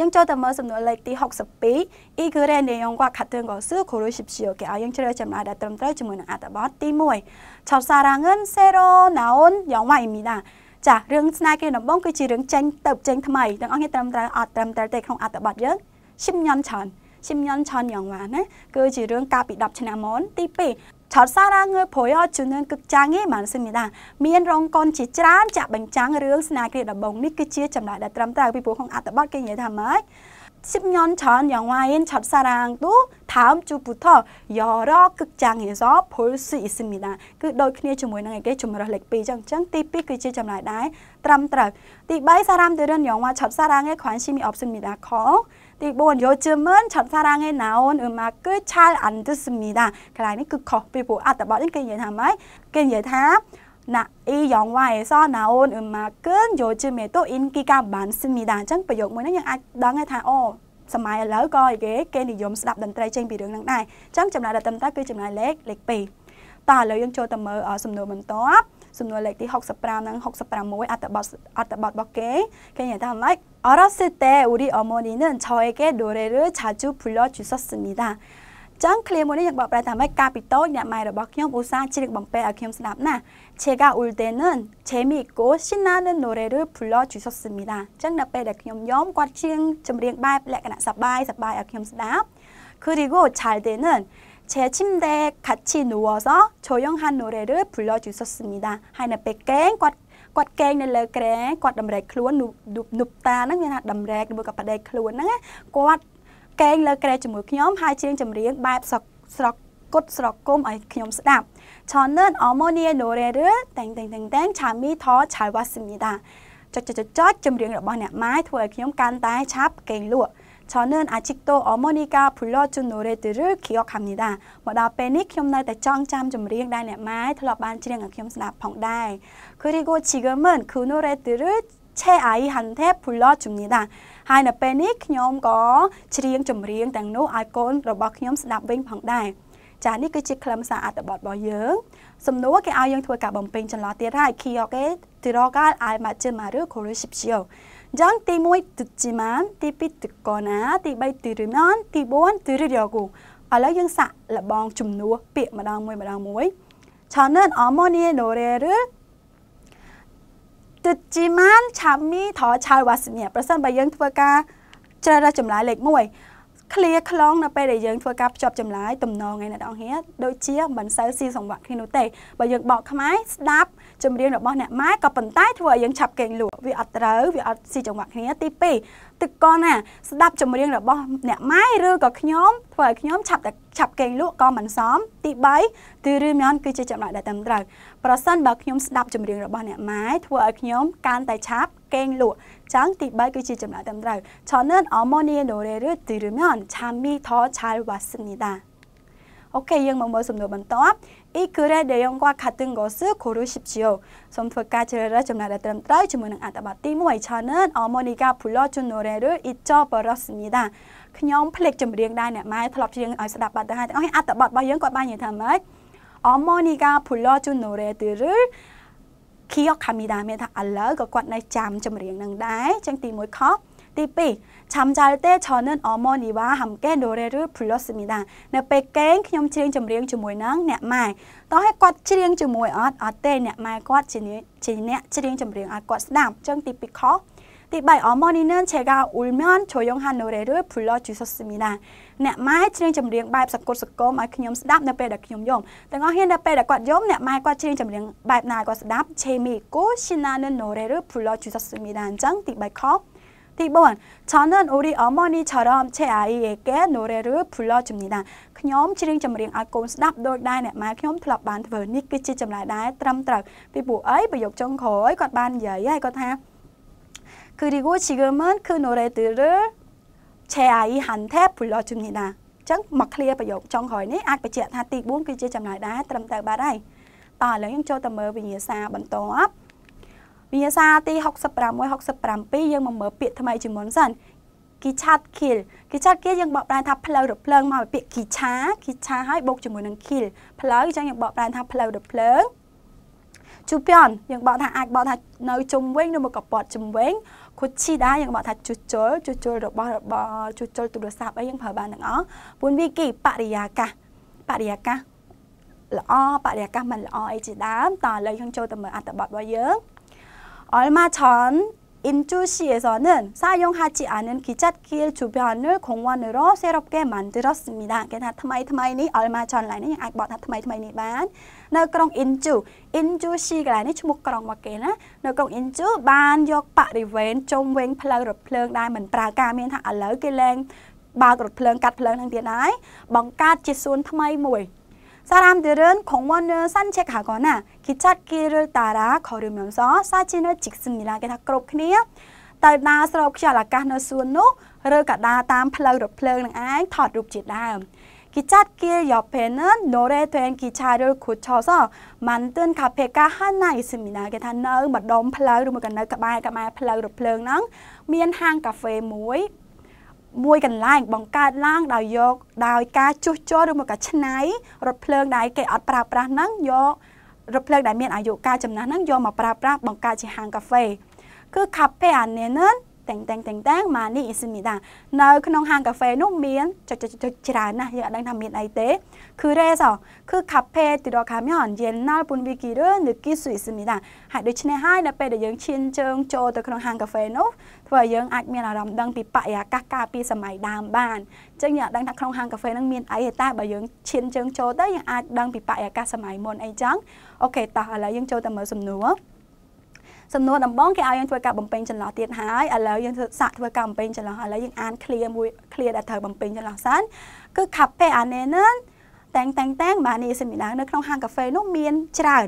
យើងចូលទៅមើលសំណួរលេខទី62អ៊ីគឺរេនេយ៉ងវ៉ាខាត់ទឿងកោសឺខូរូស៊ីបឈីអូគេឲ្យយើងជ្រើសចំណាយដែលត្រឹមត្រូវជាមួយនឹងអត្ថបទទី1ឆោតសារ៉ាងិនសេរ៉ូណោនយ៉ងវ៉ៃមីណាចារឿងស្នេហ៍គ្នាដំបងគឺជារឿងចេញទៅចេញថ្មីទាំងអស់គ្នាត្រឹមត្រូវអត់ត្រឹមត្រូវទេក្នុងអត្ថបទយើងឈឹមញ៉ាន់ឆាន់ឈឹមញ៉ាន់ឆាន់យ៉ាងវ៉ាណាគឺជារឿងកាលពី10ឆ្នាំមុនទី2젖사랑을보여주는극장이많습니다មានរោងកុនជាច្រើនចាក់បញ្ចាំងរឿងស្នេហ៍គ្រាដំបងនេះគឺជាចំណុចដែលត្រឹមត្រូវពីព្រោះក្នុងអត្ថបទគេនិយាយថាម៉េច10년전영화인첫사랑도다음주부터여러극장에서볼수있습니 다. 그ដូចគ្នាជាមួយនឹងឯគេចម្រើសលេខ2អញ្ចឹងអញ្ចឹងទី2គឺជាចំណាយដែរត្រឹមត្រូវទី3សារ៉ាមទៅរិនយងវ៉ាឆត់សារ៉ាងឯខ្វាន់ស៊ីមីអបសិនមីដាខ4요즘은첫사랑에나온음악을잘안듣습니다그러니그거비보아따버는그예타마이그예타나이영화에서나온음악은요즘에도인기가많습니다ចឹងប្រយោគមួយនេះយើងអាចដឹងថាអូសម័យឥឡូវក៏គេគេនិយមស្ដាប់តន្ត្រីចេញពីរឿងហ្នឹងដែរចឹងចំណាយដល់ត្រឹមតែគឺចំណាយលេខលេខ2តោះឥឡូវយើងចូលទៅមើលសំណួរបន្ទាប់សំណួរលេខទី65និង66អត្ថបទអត្ថបទរបស់គេគេនិយាយថា like 어렸을때우리어머니는저에게노래를자주불러주셨습니다ចឹងឃ្លាមួយនេះយើងបកប្រែថាម៉េចកាលពីតូចអ្នកម៉ែរបស់ខ្ញុំឧស្សាហ៍ជ្រៀកបំពេឲ្យខ្ញុំស្ដាប់ណាឆេកាអ៊ុលតេនិនឆេមីកូស៊ីណានិនណូរេឬប្លោជូសុសមីដាចឹងនៅពេលដែលខ្ញុំយំគាត់ច្រៀងចម្រៀងបែបលក្ខណៈសបាយសបាយឲ្យខ្ញុំស្ដាប់គឺរីគូឆាល់តេនិន제침대에같이누워서조용한노래를불러주셨습니 다. 하이나백갱꽉គាត់កេងនៅលើក្រែគាត់តម្រែកខ្លួននុបតាហ្នឹងមានថាតម្រែកឬក៏បដេកខ្លួនហ្នឹងគាត់កេងលើក្រែជាមួយខ្ញុំហើយច្រៀងចម្រៀងបែបស្រកគុតស្រគុំឲ្យខ្ញុំស្ដាប់ឆនឺនអមនីណូរ៉េរតែងតែងតែងតែងឆាមីថឆៃវ៉ាស៊ីមីដាចុចចុចចុចចម្រៀងរបស់អ្នកម៉ាយធ្វើឲ្យខ្ញុំកាន់តែឆាប់កេងលក់저는아직도어머니가불러준노래들을기억합니 다. មកដល់ពេលនេះខ្ញុំនៅតែចង់ចាំចម្រៀងដែលអ្នកម៉ែធ្លាប់បានច្រៀងឲ្យខ្ញុំស្ដាប់ផងដែរ그리고지금은그노래들을제아이한테불러줍니 다. ហើយនៅពេលនេះខ្ញុំក៏ច្រៀងចម្រៀងទាំងនោះឲ្យកូនរបស់ខ្ញុំស្ដាប់វិញផងដែរចានេះគឺជាខ្លឹមសារអត្ថបទរបស់យើងសំណួរគេឲ្យយើងធ្វើការបំពេញចន្លោះទៀតហើយ기억에들어갈알맞은말을고르십시오អញ្ចឹងទី1ទិជីម៉ានទី2ទិកូណា ទី3ទិរិម៉ានទី4ទិរិយគូឥឡូវយើងសាក់លបងជំនួសពាក្យម្ដងមួយម្ដងមួយឆននអមនីណូរេរទិជីម៉ានឆាមីថោឆៅវាសនីប្រសិនបើយើងធ្វើការជ្រើសរើសចម្លើយលេខ1 clear ខ្លងនៅពេលដែលយើងធ្វើការភ្ជាប់ចម្លើយតំណងឯអ្នកនរអងគ្នាដូចជាមិនសូវស៊ីសង្វាក់គ្នានោះទេបើយើងបកខ្មែរស្ដាប់ចម្រៀងរបស់អ្នកម៉ែក៏ប៉ុន្តែធ្វើឲ្យយើងឆាប់គេងលក់វាអត់ត្រូវវាអត់ស៊ីចង្វាក់គ្នាទី2ទឹកកណាស្ដាប់ចម្រៀងរបស់អ្នកម៉ែឬក៏ខ្ញុំធ្វើឲ្យខ្ញុំឆាប់តែឆាប់គេងលក់ក៏មិនសមទី3ទីរឿងមានគឺជាចំណុចដែលត្រឹមត្រូវប្រសិនបើខ្ញុំស្ដាប់ចម្រៀងរបស់អ្នកម៉ែធ្វើឲ្យខ្ញុំកាន់តែឆាប់គេងលក់ចឹងទី3គឺជាចំណុចត្រឹមត្រូវឆននអមនីណូរេឬទីរឿងមានឆាមីថឆាលវ៉ាសនីដាអូខេយើងមកមើលសំណួរបន្ទាប់អ៊ីគូរ៉េដេយ៉ងវ៉ាខាតឹងកោសឺខូរូស៊ីបជីយ៉ូសូមធ្វើការជ្រើសរើសចំណាយដែលត្រឹមត្រូវជាមួយនឹងអត្ថបទទី1ឆានែនអមនីកាភូឡូជុនណូរ៉េរឺអ៊ីចោបរ៉ាសមីដាខ្ញុំភ្លេចចម្រៀងដែរអ្នកម៉ែធ្លាប់ច្រៀងឲ្យស្ដាប់បាត់ទៅហើយទាំងអស់អត្ថបទរបស់យើងគាត់បាននិយាយថាម៉េចអមនីកាភូឡូជុនណូរ៉េទឺរឺគីយ៉ូខាមីដាមានថាឥឡូវក៏គាត់នៅចាំចម្រៀងនឹងដែរចឹងទី1ខុសទី2잠잘때저는어머니와함께노래를불렀습니 다. នៅពេលកេងខ្ញុំច្រៀងចម្រៀងជាមួយនឹងអ្នកម៉ែតោះឲ្យគាត់ច្រៀងជាមួយអត់អត់ទេអ្នកម៉ែគាត់ជាជាអ្នកច្រៀងចម្រៀងឲ្យគាត់ស្ដាប់ចឹងទី2ខុសទី3어머니는제가울면조용한노래를불러주셨습니 다. អ្នកម៉ែច្រៀងចម្រៀងបែបសកុតសកុំឲ្យខ្ញុំស្ដាប់នៅពេលដែលខ្ញុំយំទាំងអស់ហ៊ាននៅពេលដែលគាត់យំអ្នកម៉ែគាត់ច្រៀងចម្រៀងបែបណាគាត់ស្ដាប់ Chemi Ko Shinanen Noreru Pullo Jusasumida អញ្ចឹងទី3ខ띠번저는우리어머니처럼제아이에게노래를불러줍니 다. ខ្ញុំច្រៀងចម្រៀងឲ្យកូនស្ដាប់ដូចដែរអ្នកម៉ែខ្ញុំធ្លាប់បានធ្វើនេះគឺជាចម្លើយដែរត្រឹមត្រូវពីពួកអីប្រយោគចុងក្រោយគាត់បាននិយាយហើយគាត់ថា그리고지금은그노래들을제아이한테불러줍니다ចឹងមកឃ្លាប្រយោគចុងក្រោយនេះអាចបញ្ជាក់ថាទី4គឺជាចម្លើយដែរត្រឹមត្រូវបាត់ហើយតោះឥឡូវយើងចូលទៅមើលវិញ្ញាសាបន្ទាប់វិញ្ញាសាទី66 67យើងមកមើលពាក្យថ្មីជាមុនសិនគីឆាតឃីលគីឆាតឃីលយើងបកប្រែថាផ្លូវរភ្លើងមកពីពាក្យគីឆាគីឆាហើយបូកជាមួយនឹងឃីលផ្លូវអញ្ចឹងយើងបកប្រែថាផ្លូវរភ្លើងជូពីអនយើងបកថាអាចបកថានៅជុំវិញឬមកកពាត់ជុំវិញគូឈីដែរយើងបកថាជុជុលជុជុលរបស់របស់ជុជុលទូរស័ព្ទអីយើងប្រើបានទាំងអស់ពួនវីគីបរិយាកាសបរិយាកាសល្អបរិយាកាសមិនល្អអីជាដើមតើឥឡូវយើងចូលទៅមើលអត្ថបទរបស់យើង얼마전인주시에서는사용하지않은기찻길주변을공원으로새롭게만들었습니 다. គេថាថ្មីថ្មីនេះអល់ម៉ាចនឡើយនេះយើងអាចបកថាថ្មីថ្មីនេះបាននៅក្រុងអ៊ីនជូអ៊ីនជូស៊ីកន្លែងនេះឈ្មោះក្រុងមកគេណានៅក្រុងអ៊ីនជូបានយកបរិវេណជុំវិញផ្លូវរថភ្លើងដែលមិនប្រើការមានថាឥឡូវគេលែងបើករថភ្លើងកាត់ភ្លើងនឹងទៀតហើយបង្កើតជាសួនថ្មីមួយ사람들은공원을산책하거나기찻길을따라걸으면서사진을찍습니 다. 그래서그렇군 요. ទៅដើរស្រោបខ្យល់អាកាសនៅសួននោះឬក៏ដើរតាមផ្លូវរថភ្លើងនឹងឯងថតរូបជាដើមគេចាត់គៀយ៉ភេនណូរេទែនគីឆារខូឆោសម៉ាន់ទិនកាភេកាហាណៃសេមីណាគេថានៅម្ដុំផ្លូវឬមួយក៏នៅក្បែរក្បែរផ្លូវរថភ្លើងហ្នឹងមានហាងកាហ្វេមួយមួយកន្លែងបង្កើតឡើងដោយយកដោយការជួសជុលឬមកក៏ឆ្នៃរថភ្លើងដែលគេអត់ប្រើប្រាស់ហ្នឹងយករថភ្លើងដែលមានអាយុកាលចំណាស់ហ្នឹងយកមកប្រើប្រាស់បង្កើតជាហាងកាហ្វេគឺ cafe anenen តែងតែងតែងតែងម៉ានីអ៊ីស៊ីមីដានៅក្នុងហាងកាហ្វេនោះមានចុចចុចច្រើនណាស់យើងអត់ដឹងថាមានអីទេគឺរេសគឺកាហ្វេទីរកខាមយ៉នយេណាល់ពុនវីគីរឿនឬគីស៊ូអ៊ីស៊ីមីដាហើយដូច្នេះហើយនៅពេលដែលយើងឈានជើងចូលទៅក្នុងហាងកាហ្វេនោះធ្វើឲ្យយើងអាចមានអារម្មណ៍ដឹងពីបរិយាកាសកាលពីសម័យដើមបានអញ្ចឹងយើងអត់ដឹងថាក្នុងហាងកាហ្វេនឹងមានអីទេតែបើយើងឈានជើងចូលទៅយើងអាចដឹងពីបរិយាកាសសម័យមុនអីចឹងអូខេតោះឥឡូវយើងចូលទៅមើលសំណួរសំណួរដំបងគេឲ្យយើងធ្វើការបំពេញចន្លោះទៀតហើយឥឡូវយើងធ្វើសាកធ្វើការបំពេញចន្លោះឥឡូវយើងអាន clear មួយ clear ដែលត្រូវបំពេញចន្លោះសិនគឺ cafe anenan តែងតែងតែងបាននេះសេមីណានៅក្នុងហាងកាហ្វេនោះមានច្រើន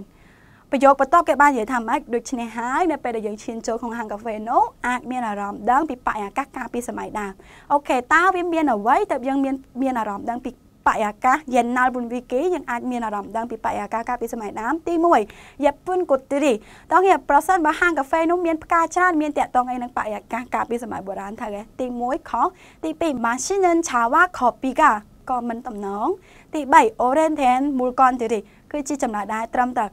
ប្រយោគបន្តគេបាននិយាយថាម៉េចដូចនេះហើយនៅពេលដែលយើងឈានចូលក្នុងហាងកាហ្វេនោះអាចមានអារម្មណ៍ដឹងពីបរិយាកាសកាលពីសម័យដើមអូខេតើវាមានអ្វីទៅយើងមានមានអារម្មណ៍ដឹងពីបរិយាកាស Yenal Bunviki យើងអាចមានអារម្មណ៍ដឹងពីបរិយាកាសកាលពីសម័យដើមទី1 Yapun Kotiri តោះគេប្រសិនបើហាងកាហ្វេនោះមានផ្កាច្រើនមានតាក់ទងអីនឹងបរិយាកាសកាលពីសម័យបុរាណថាគេទី1ខុសទី2 Machinen Chawa Kopiga ក៏មិនតំណងទី3 Oriental Mulkon Theory គឺ ជាចំណាយដែរត្រឹមត្រូវ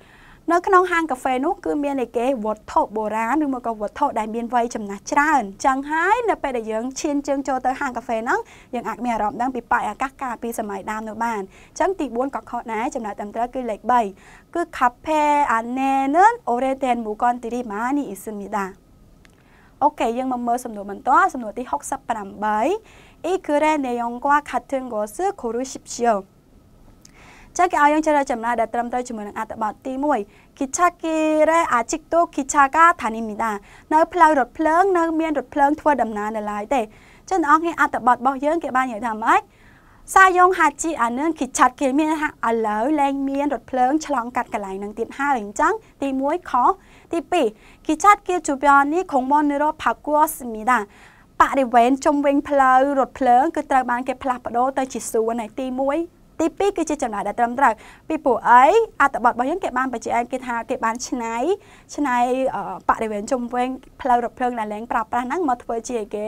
នៅក្នុងហាងកាហ្វេនោះគឺមានអីគេវត្ថុបុរាណឬមកក៏វត្ថុដែលមានវ័យចំណាស់ច្រើនចឹងហើយនៅពេលដែលយើងឈានជើងចូលទៅហាងកាហ្វេហ្នឹងយើងអាចមានអារម្មណ៍ដឹងពីបរិយាកាសកាលពីសម័យដើមនោះបានចឹងទី4ក៏ខុសដែរចំណុចត្រឹមត្រូវគឺលេខ3គឺ Cafe Anenen Oreten Mukontiri Mani Ismida អូខេយើងមកមើលសំណួរបន្តសំណួរទី68 Ikure Neyongwa Katungos Korushipshio ចឹងគេឲ្យយើងជ្រើសរើសចំណាយដែលត្រឹមត្រូវជាមួយនឹងអត្ថបទទី1 Kichakire Achikto Kichaka Thanimida នៅផ្លូវរថភ្លើងនៅមានរថភ្លើងធ្វើដំណើរនៅឡើយទេចឹងអ្នកនរគ្នាអត្ថបទរបស់យើងគេបាននិយាយថាម៉េចសាយងហាជីអានឹងគិតឆាត់គេមានថាឥឡូវលែងមានរថភ្លើង ឆ្លងកាត់កន្លែងនឹងទៀតហើយអញ្ចឹងទី1ខុសទី2គិតឆាត់គេជូបយ៉ានេះខងមនរផាគួស្មីដាបរិវេណជុំវិញផ្លូវរថភ្លើងគឺត្រូវបានគេផ្លាស់ប្ដូរទៅជាសួនឯទី1ទី2គឺជាចំណាយដែលត្រឹមត្រូវពីព្រោះអីអត្ថបទរបស់យើងគេបានបញ្ជាក់គេថា គេបានឆ្នៃឆ្នៃបរិវេណជុំវិញផ្លូវរថភ្លើងដែលឡើងប្រើប្រាស់ហ្នឹងមកធ្វើជាគេ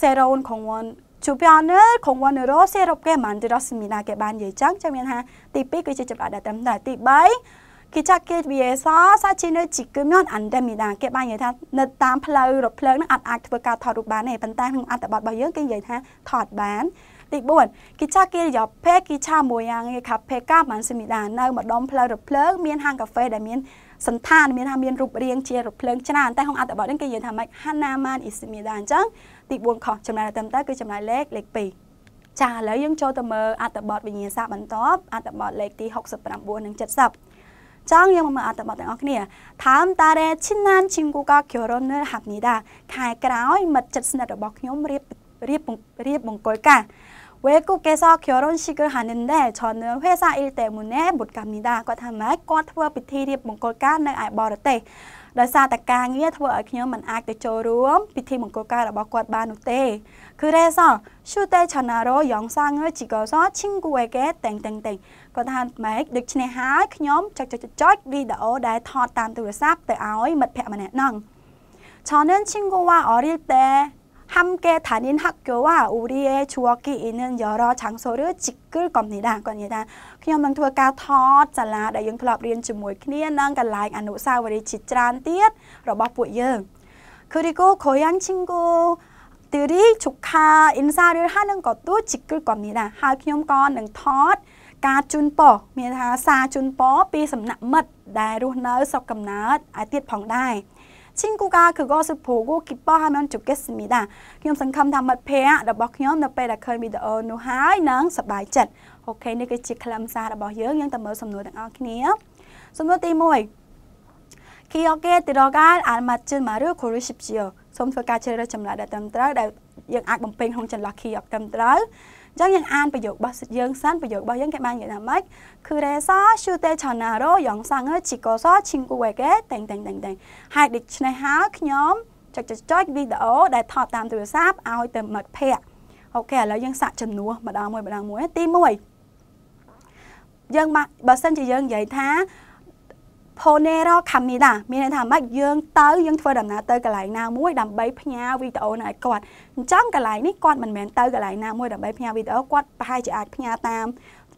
សេរ៉ូនក្នុងវ៉ាន់ to be honest ក្នុងវ៉ាន់រ៉ូសេរ៉ូគេបានទៅរកសេមីណាគេបាននិយាយចឹងចឹងមានថាទី2គឺជាចំណាយដែលត្រឹមត្រូវទី3គេចាក់គេវាសសាជីនៅជីគឺមានអន្តមីដាគេបាននិយាយថានៅតាមផ្លូវរថភ្លើងនឹងអាចអាចធ្វើការថតរូបបានទេប៉ុន្តែក្នុងអត្ថបទរបស់យើងគេនិយាយថាថតបានទី4គីឆាគិរិយាភេគីឆាមួយយ៉ាងឯកាភេកាបានសមីដានៅម្ដុំផ្លូវរភ្លើងមានហាងកាហ្វេដែលមានសន្តានមានថាមានរូបរាង ជារភ្លើងច្រើនតែក្នុងអត្ថបទនេះគេនិយាយថាម៉េច Hanaman Ismida អញ្ចឹងទី4ខុសចំណាយតាមទៅគឺចំណាយលេខលេខ2ចាឥឡូវយើងចូលទៅមើលអត្ថបទវិញ្ញាសាបន្តអត្ថបទលេខទី69និង70ចង់យើងមកមើលអត្ថបទទាំងអស់គ្នាតាមតារេឈិនណានឈិងគូកាគយរនហាប់នីដាខែក្រោយមិត្តចិត្តស្និទ្ធរបស់ខ្ញុំរៀបរៀបរៀបមង្គលការ외국에서결혼식을하는데저는회사일때문에못갑니 다. គាត់ថាម៉េចគាត់ធ្វើពិធីរៀបមង្គលការនៅឯបរទេសដោយសារតែការងារធ្វើឲ្យខ្ញុំមិនអាចទៅចូលរួមពិធីមង្គលការរបស់គាត់បាននោះទេគឺរេស슈ទេឆណារោយ៉ងសាងជីកោសឈិងគូអេកេតែងតែងតែងគាត់ថាម៉េចដូច្នេះហើយខ្ញុំចុចចុចចុចវីដេអូដែលថតតាមទូរស័ព្ទទៅឲ្យមិត្តភ័ក្តិម្នាក់ហ្នឹង저는친구와어릴때함께다닌학교와우리의주억이있는여러장소를지끌겁니 다. គាត់និយាយថាខ្ញុំនឹងធ្វើការថតសាលាដែលយើងធ្លាប់រៀនជាមួយគ្នានិងកន្លែងអនុស្សាវរីយ៍ជាច្រើនទៀតរបស់ពួកយើង그리고고향친구들이조카인사를하는것도지끌겁니 다. ហើយខ្ញុំក៏នឹងថតការជូនពរមានថាសារជូនពរពីសំណាក់មិត្តដែលរស់នៅស្រុកកំណើតឲ្យទៀតផងដែរ។친구가그것을보고기뻐하면좋겠습니 다. ខ្ញុំសង្ឃឹមថាមិត្តភ័ក្តិរបស់ខ្ញុំនៅពេលដែលឃើញវីដេអូនោះហើយនឹងសប្បាយចិត្តអូខេនេះគឺជាខ្លឹមសាររបស់យើងយើងទៅមើលសំណួរទាំងអស់គ្នាសំណួរទី1기억에들어갈알맞은말을고르십시 오. សូមធ្វើការជ្រើសរើសចម្លើយដែលត្រឹមត្រូវដែលយើងអាចបំពេញក្នុងចន្លោះ key ត្រឹមត្រូវអញ្ចឹងយើងអានប្រយោគរបស់យើងសិនប្រយោគរបស់យើងគេបាននិយាយថាម៉េចគឺរេសាឈូទេឆាណារ៉ូយ៉ងសាំងជីកោសឈីងគូវេកេតេងតេងតេងតេងហើយដូច្នេះហើយខ្ញុំចុចចុចចុចវីដេអូដែល ថតតាមទូរស័ព្ទឲ្យទៅមិត្តភ័ក្តិអូខេឥឡូវយើងសាកចំនួនម្ដងមួយម្ដងមួយទី1យើងបើសិនជាយើងនិយាយថា Ponero Camina មានន័យថាម៉េចយើងទៅយើងធ្វើដំណើរទៅកន្លែងណាមួយដើម្បីផ្ញើវីដេអូនៅឲ្យគាត់អញ្ចឹងកន្លែងនេះគាត់មិនមែនទៅកន្លែងណាមួយដើម្បីផ្ញើវីដេអូគាត់ប្រហែលជាអាចផ្ញើតាម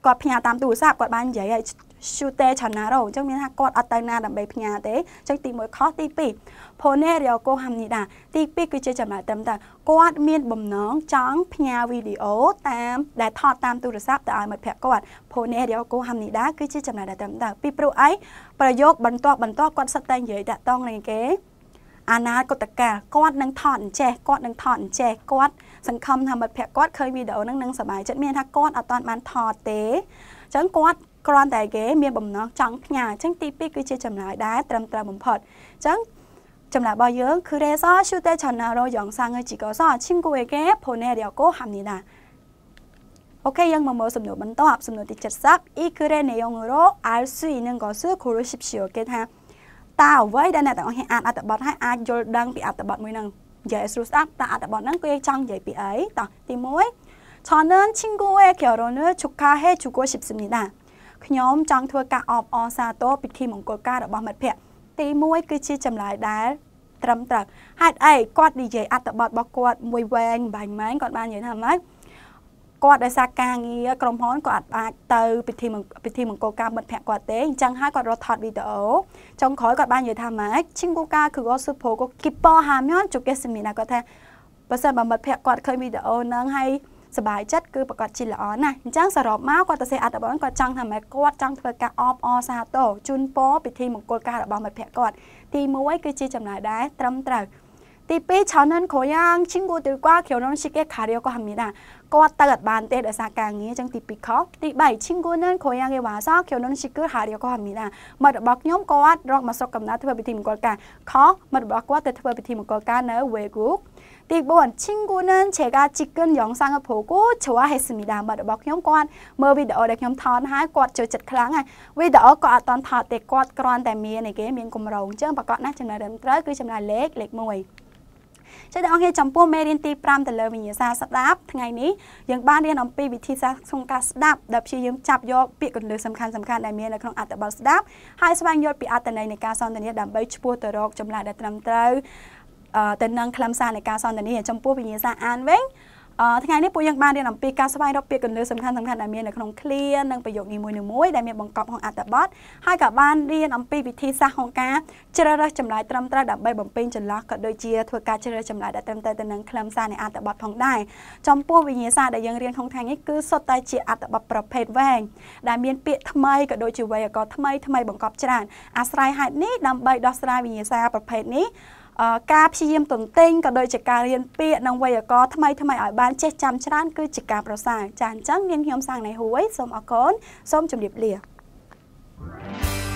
គាត់ផ្ញើតាមទូរស័ព្ទគាត់បាននិយាយឲ្យ shooter channel អញ្ចឹងមានថាគាត់អត់ទៅណាដើម្បីផ្ញើទេអញ្ចឹងទី1ខុសទី2 Ponerio Kohamnida ទី2គឺជាចំណុចត្រឹមតើគាត់មានបំណងចង់ផ្ញើវីដេអូតាមដែលថតតាមទូរស័ព្ទទៅឲ្យមិត្តភក្តិគាត់ Ponerio Kohamnida គឺជាចំណុចដែលត្រឹមតើពីព្រោះអីប្រយោគបន្តបន្តគាត់សិតតែនិយាយតាក់តងនឹងគេអនាគតកាលគាត់នឹងថតអញ្ចេះគាត់នឹងថតអញ្ចេះគាត់សង្ឃឹមថាមិត្តភក្តិគាត់ឃើញវីដេអូហ្នឹងនឹងសប្បាយចិត្តមានថាគាត់អត់ទាន់បានថតទេអញ្ចឹងគាត់គ្រាន់តែគេមានបំណងចង់ផ្ញើអញ្ចឹងទី2គឺជាចំណាយដែរត្រឹមត្រូវបំផុតអញ្ចឹងចំណាយរបស់យើងគឺ Reso Shute Chanaro Yongsang Chigoso Chinguege Poneryogo Hamnida អូខេយើងមកមើលសំណួរបន្ទាប់សំណួរទី70 Ikure Neyonguro Alsui នឹងក៏សួរ Kuroshipshio គេថាតើអ្វីដែលអ្នកទាំងអស់គ្នាអានអត្ថបទហើយអាចយល់ដឹងពីអត្ថបទមួយហ្នឹងនិយាយឲ្យស្រួលស្ដាប់តើអត្ថបទហ្នឹងគេចង់និយាយពីអីតោះទី1저는친구의결혼을축하해주고싶습니 다. ខ្ញុំចង់ធ្វើការអបអរសាទរពិធីមង្គលការរបស់មិត្តភ័ក្តិទី1គឺជាចម្លើយដែល ត្រឹមត្រូវហេតុអីគាត់និយាយអត្ថបទរបស់គាត់មួយវែងបាញ់ម៉ែងគាត់បាននិយាយថាម៉េចគាត់ដោយសារការងារក្រុមហ៊ុនគាត់ អាចទៅពិធីពិធីមង្គលការមិត្តភ័ក្តិគាត់ទេអញ្ចឹងហើយគាត់រត់ថតវីដេអូចុងក្រោយគាត់បាននិយាយថាម៉េចឈិងគូការគឺគាត់សុភោគាត់គីប៉ហាមយន់ជូកេសមីណាគាត់ថាបើសិនបើមិត្តភ័ក្តិគាត់ឃើញវីដេអូហ្នឹងហើយសบายចិត្តគឺប្រកាសជីល្អណាស់អញ្ចឹងសរុបមកគាត់ទៅសេះអត្តបងគាត់ចង់ថាម៉េចគាត់ចង់ធ្វើការអបអរសាទរជូនពរពិធីមង្គលការរបស់មិត្តភក្តិគាត់ទី1គឺជាចំណាយដែរត្រឹមត្រូវទី2저는고향친구들과결혼식에가려고합니 다. 꽃다같반때대사강의정디피 커. 디바이친구는고향에와서결혼식을하려고합니 다. 머럭념 꽃, 럭마석감나트버비팀걸 까. 커, 머럭 꽃, 트버비팀걸 까. 너외 국. 1번친구는제가찍은영상을보고좋아했습니 다. 뭐라고형관뭐비디오를형턴할것저짓클랑아비디오거어떤타대것그런데미에게미엔꿈러운점바꿔나전화음트라그전화렉렉모이ចឹងបងប្អូនចំពោះមេរៀនទី5ទៅលើវិញ្ញាសាស្ដាប់ថ្ងៃនេះយើងបានរៀនអំពីវិធីសាស្ត្រក្នុងការស្ដាប់ដែលព្យាយាមចាប់យកពាក្យគន្លឹះសំខាន់សំខាន់ដែលមាននៅក្នុងអត្ថបទស្ដាប់ហើយស្វែងយល់ពីអត្ថន័យនៃការសន្ទនាដើម្បីឆ្ពោះទៅរកចម្លើយដែលត្រឹមត្រូវទៅនឹងខ្លឹមសារនៃការសន្ទនាចំពោះវិញ្ញាសាអានវិញថ្ងៃនេះពួកយើងបានរៀនអំពីការស្វែងរកពាក្យគន្លឹះសំខាន់ៗដែលមាននៅក្នុងឃ្លានិងប្រយោគនីមួយៗដែលមានបង្កប់ក្នុងអត្ថបទហើយក៏បានរៀនអំពីវិធីសាស្ត្រក្នុងការជ្រើសរើសចម្លើយត្រឹមត្រូវដើម្បីបំពេញចន្លោះក៏ដូចជាធ្វើការជ្រើសរើសចម្លើយដែលត្រឹមត្រូវទៅនឹងខ្លឹមសារនៃអត្ថបទផងដែរចំពោះវិញ្ញាសាដែលយើងរៀនក្នុងថ្ងៃនេះគឺសុទ្ធតែជាអត្ថបទប្រភេទវែងដែលមានពាក្យថ្មីក៏ដូចជាវេយ្យាករណ៍ថ្មីថ្មីបង្កប់ច្រើនអាស្រ័យហេតុនេះដើម្បីដោះស្រាយវិញ្ញាសាប្រភេទនេះការព្យាយាមទន្ទិញក៏ដូចជាការរៀនពាក្យនិងវេយ្យាករណ៍ថ្មីថ្មីឲ្យបានចេះចាំច្រើនគឺជាការប្រសើរចាអញ្ចឹងនាងខ្ញុំសាងណៃហួយសូមអរគុណសូមជម្រាបលា thank you